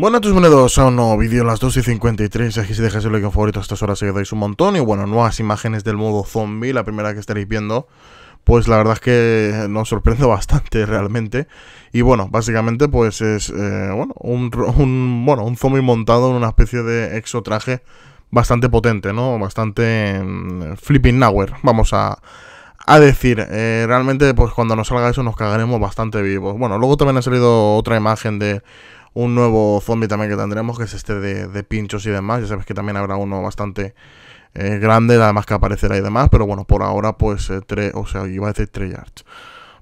Bueno, tus monedos a un nuevo vídeo las 2 y 53. Aquí si dejáis el like en favorito a estas horas dais un montón. Y bueno, nuevas imágenes del modo zombie, la primera que estaréis viendo. Pues la verdad es que nos sorprende bastante realmente. Y bueno, básicamente pues es eh, bueno, un, zombie montado en una especie de exotraje bastante potente, ¿no? Bastante mm, flipping nowhere, vamos a, a decir. Eh, realmente pues cuando nos salga eso nos cagaremos bastante vivos. Bueno, luego también ha salido otra imagen de un nuevo zombie también que tendremos, que es este de, pinchos y demás. Ya sabes que también habrá uno bastante eh, grande, además que aparecerá y demás. Pero bueno, por ahora, pues, eh, o sea, iba a decir Treyarch.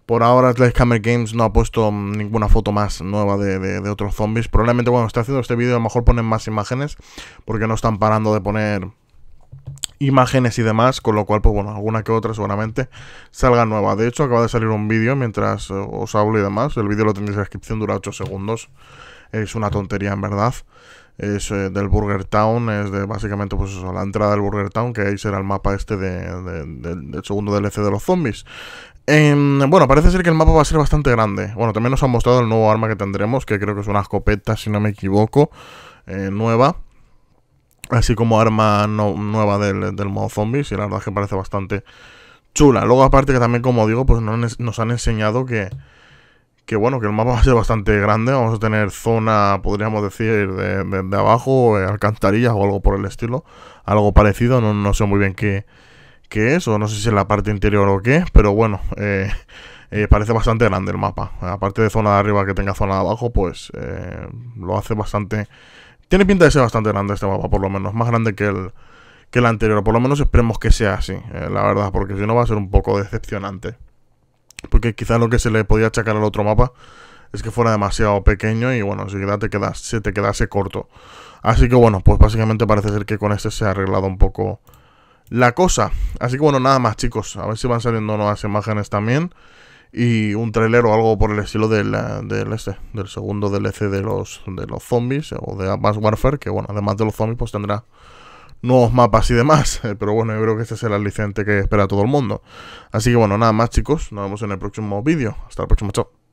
Por ahora, Camera Games no ha puesto mm, ninguna foto más nueva de, de otros zombies. Probablemente cuando esté haciendo este vídeo, a lo mejor ponen más imágenes, porque no están parando de poner imágenes y demás, con lo cual, pues bueno, alguna que otra seguramente salga nueva. De hecho, acaba de salir un vídeo mientras eh, os hablo y demás. El vídeo lo tendréis en la descripción, dura 8 segundos es una tontería en verdad. Es eh, del Burger Town, es de básicamente pues eso, la entrada del Burger Town, que ahí será el mapa este de, del segundo DLC de los zombies. Em, bueno, parece ser que el mapa va a ser bastante grande. Bueno, también nos han mostrado el nuevo arma que tendremos, que creo que es una escopeta, si no me equivoco, eh, nueva. Así como arma nueva del, del, modo zombies, y la verdad es que parece bastante chula. Luego, aparte que también, como digo, pues nos han enseñado que que bueno, que el mapa va a ser bastante grande, vamos a tener zona, podríamos decir, de, abajo, eh, alcantarillas o algo por el estilo, algo parecido, no, sé muy bien qué, qué, es, o no sé si es la parte interior o qué, pero bueno, eh, eh, parece bastante grande el mapa, aparte de zona de arriba que tenga zona de abajo, pues lo hace bastante, tiene pinta de ser bastante grande este mapa, por lo menos, más grande que Que el anterior, por lo menos esperemos que sea así, la verdad, porque si no va a ser un poco decepcionante que quizás lo que se le podía achacar al otro mapa es que fuera demasiado pequeño y bueno, si te se te quedase corto. Así que bueno, pues básicamente parece ser que con este se ha arreglado un poco la cosa. Así que bueno, nada más chicos, a ver si van saliendo nuevas imágenes también y un trailer o algo por el estilo del, eh, del, este, del segundo DLC de los, de los zombies o de Advanced Warfare, que bueno, además de los zombies pues tendrá nuevos mapas y demás. Pero bueno, yo creo que este es el aliciente que espera todo el mundo. Así que bueno, nada más chicos, nos vemos en el próximo vídeo. Hasta el próximo, chao.